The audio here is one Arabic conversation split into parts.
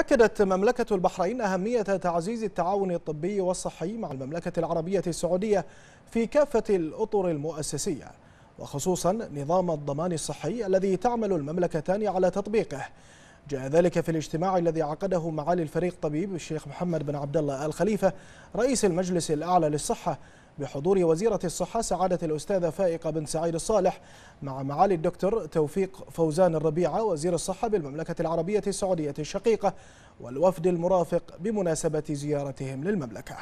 أكدت مملكة البحرين أهمية تعزيز التعاون الطبي والصحي مع المملكة العربية السعودية في كافة الأطر المؤسسية وخصوصا نظام الضمان الصحي الذي تعمل المملكتان على تطبيقه جاء ذلك في الاجتماع الذي عقده معالي الفريق طبيب الشيخ محمد بن عبد الله الخليفة رئيس المجلس الأعلى للصحة بحضور وزيرة الصحة سعادة الأستاذة فائقة بن سعيد الصالح مع معالي الدكتور توفيق فوزان الربيعة وزير الصحة بالمملكة العربية السعودية الشقيقة والوفد المرافق بمناسبة زيارتهم للمملكة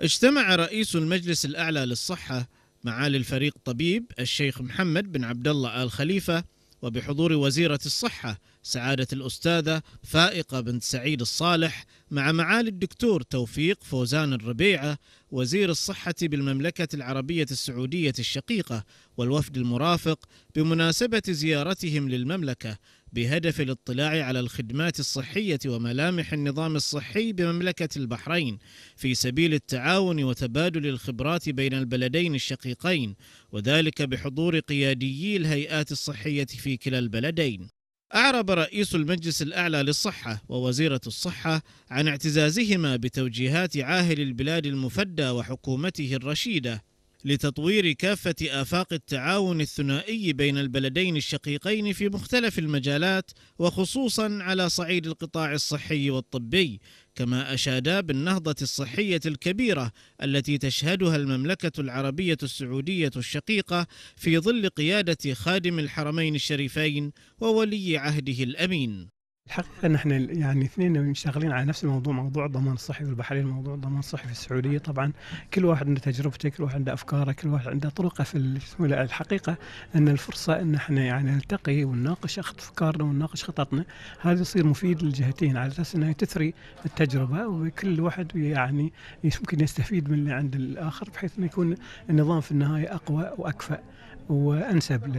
اجتمع رئيس المجلس الأعلى للصحة معالي الفريق طبيب الشيخ محمد بن عبد الله آل خليفة وبحضور وزيرة الصحة سعادة الأستاذة فائقة بنت سعيد الصالح مع معالي الدكتور توفيق فوزان الربيعة وزير الصحة بالمملكة العربية السعودية الشقيقة والوفد المرافق بمناسبة زيارتهم للمملكة بهدف الاطلاع على الخدمات الصحية وملامح النظام الصحي بمملكة البحرين في سبيل التعاون وتبادل الخبرات بين البلدين الشقيقين وذلك بحضور قياديي الهيئات الصحية في كلا البلدين. أعرب رئيس المجلس الأعلى للصحة ووزيرة الصحة عن اعتزازهما بتوجيهات عاهل البلاد المفدى وحكومته الرشيدة لتطوير كافة آفاق التعاون الثنائي بين البلدين الشقيقين في مختلف المجالات وخصوصا على صعيد القطاع الصحي والطبي كما أشادا بالنهضة الصحية الكبيرة التي تشهدها المملكة العربية السعودية الشقيقة في ظل قيادة خادم الحرمين الشريفين وولي عهده الأمين الحقيقه ان احنا يعني اثنين مشتغلين على نفس الموضوع موضوع الضمان الصحي في البحرين موضوع الضمان الصحي في السعوديه طبعا كل واحد عنده تجربته كل واحد عنده افكاره كل واحد عنده طرقه في الحقيقه ان الفرصه ان احنا يعني نلتقي ونناقش افكارنا ونناقش خططنا هذا يصير مفيد للجهتين على اساس انها تثري التجربه وكل واحد يعني يمكن يستفيد من اللي عند الاخر بحيث انه يكون النظام في النهايه اقوى واكفأ وانسب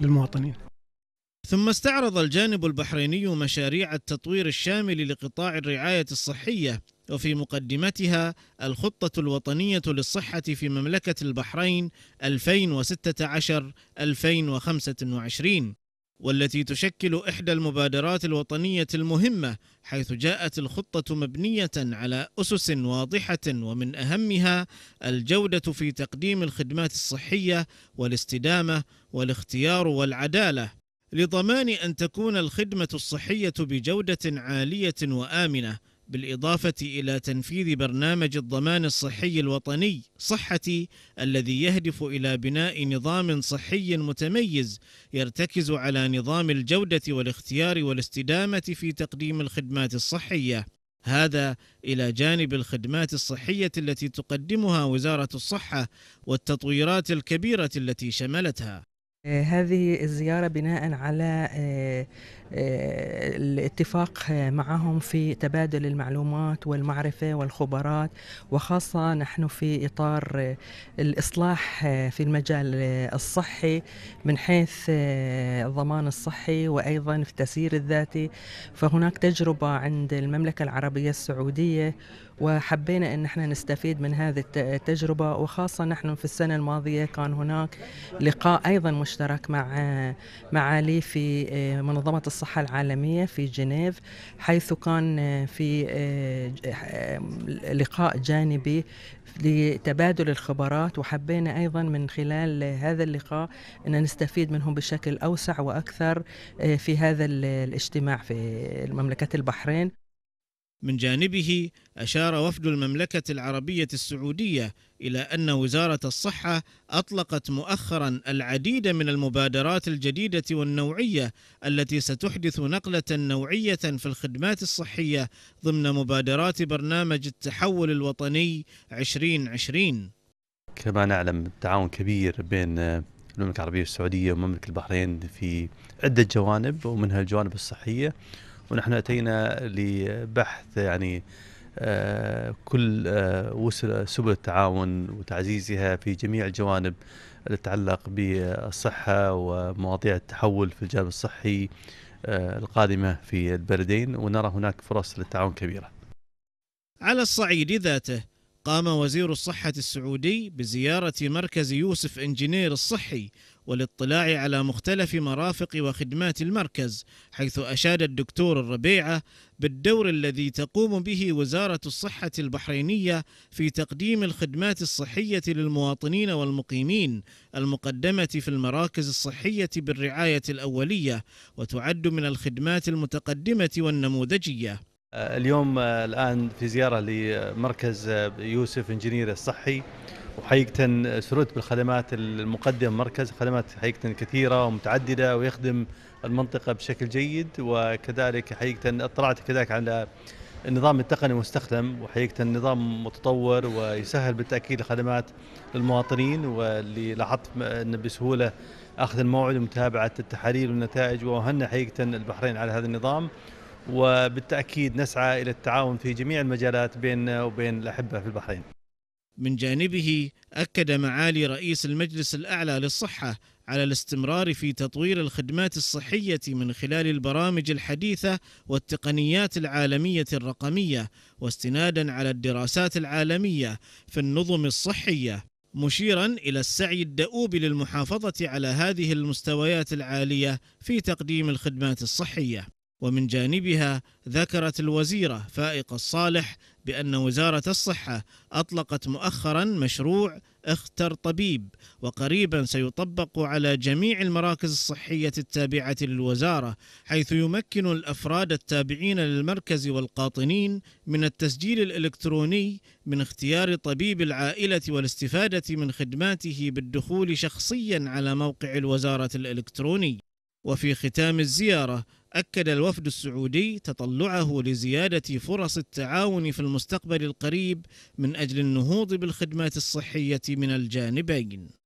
للمواطنين ثم استعرض الجانب البحريني مشاريع التطوير الشامل لقطاع الرعاية الصحية وفي مقدمتها الخطة الوطنية للصحة في مملكة البحرين 2016-2025 والتي تشكل إحدى المبادرات الوطنية المهمة حيث جاءت الخطة مبنية على أسس واضحة ومن أهمها الجودة في تقديم الخدمات الصحية والاستدامة والاختيار والعدالة لضمان أن تكون الخدمة الصحية بجودة عالية وآمنة بالإضافة إلى تنفيذ برنامج الضمان الصحي الوطني صحتي الذي يهدف إلى بناء نظام صحي متميز يرتكز على نظام الجودة والاختيار والاستدامة في تقديم الخدمات الصحية هذا إلى جانب الخدمات الصحية التي تقدمها وزارة الصحة والتطويرات الكبيرة التي شملتها آه، هذه الزيارة بناء على آه، آه، الاتفاق معهم في تبادل المعلومات والمعرفة والخبرات وخاصة نحن في إطار الإصلاح في المجال الصحي من حيث الضمان الصحي وأيضا في التسيير الذاتي فهناك تجربة عند المملكة العربية السعودية وحبينا أن احنا نستفيد من هذه التجربة وخاصة نحن في السنة الماضية كان هناك لقاء أيضا مش اشترك مع معالي في آه، منظمة الصحة العالمية في جنيف حيث كان آه، في آه، لقاء جانبي لتبادل الخبرات وحبينا أيضا من خلال هذا اللقاء أن نستفيد منهم بشكل أوسع وأكثر في هذا الاجتماع في مملكة البحرين من جانبه أشار وفد المملكة العربية السعودية إلى أن وزارة الصحة أطلقت مؤخرا العديد من المبادرات الجديدة والنوعية التي ستحدث نقلة نوعية في الخدمات الصحية ضمن مبادرات برنامج التحول الوطني 2020 كما نعلم التعاون كبير بين المملكة العربية السعودية ومملكة البحرين في عدة جوانب ومنها الجوانب الصحية ونحن أتينا لبحث يعني آه، كل آه، وسل سبل التعاون وتعزيزها في جميع الجوانب التي تتعلق بالصحة ومواضيع التحول في الجانب الصحي آه، القادمة في البلدين ونرى هناك فرص للتعاون كبيرة على الصعيد ذاته قام وزير الصحة السعودي بزيارة مركز يوسف انجينير الصحي والاطلاع على مختلف مرافق وخدمات المركز حيث أشاد الدكتور الربيعة بالدور الذي تقوم به وزارة الصحة البحرينية في تقديم الخدمات الصحية للمواطنين والمقيمين المقدمة في المراكز الصحية بالرعاية الأولية وتعد من الخدمات المتقدمة والنموذجية آه، اليوم آه، الان في زياره لمركز آه، يوسف انجينير الصحي وحقيقه سررت بالخدمات المقدمه مركز خدمات حقيقه كثيره ومتعدده ويخدم المنطقه بشكل جيد وكذلك حقيقه اطلعت كذلك على النظام التقني المستخدم وحقيقه النظام متطور ويسهل بالتاكيد الخدمات للمواطنين واللي لاحظت انه بسهوله اخذ الموعد ومتابعه التحاليل والنتائج وهنا حقيقه البحرين على هذا النظام وبالتأكيد نسعى إلى التعاون في جميع المجالات بيننا وبين الأحبة في البحرين من جانبه أكد معالي رئيس المجلس الأعلى للصحة على الاستمرار في تطوير الخدمات الصحية من خلال البرامج الحديثة والتقنيات العالمية الرقمية واستنادا على الدراسات العالمية في النظم الصحية مشيرا إلى السعي الدؤوب للمحافظة على هذه المستويات العالية في تقديم الخدمات الصحية ومن جانبها ذكرت الوزيرة فائقة الصالح بأن وزارة الصحة أطلقت مؤخرا مشروع اختر طبيب وقريبا سيطبق على جميع المراكز الصحية التابعة للوزارة حيث يمكن الأفراد التابعين للمركز والقاطنين من التسجيل الإلكتروني من اختيار طبيب العائلة والاستفادة من خدماته بالدخول شخصيا على موقع الوزارة الإلكتروني وفي ختام الزيارة أكد الوفد السعودي تطلعه لزيادة فرص التعاون في المستقبل القريب من أجل النهوض بالخدمات الصحية من الجانبين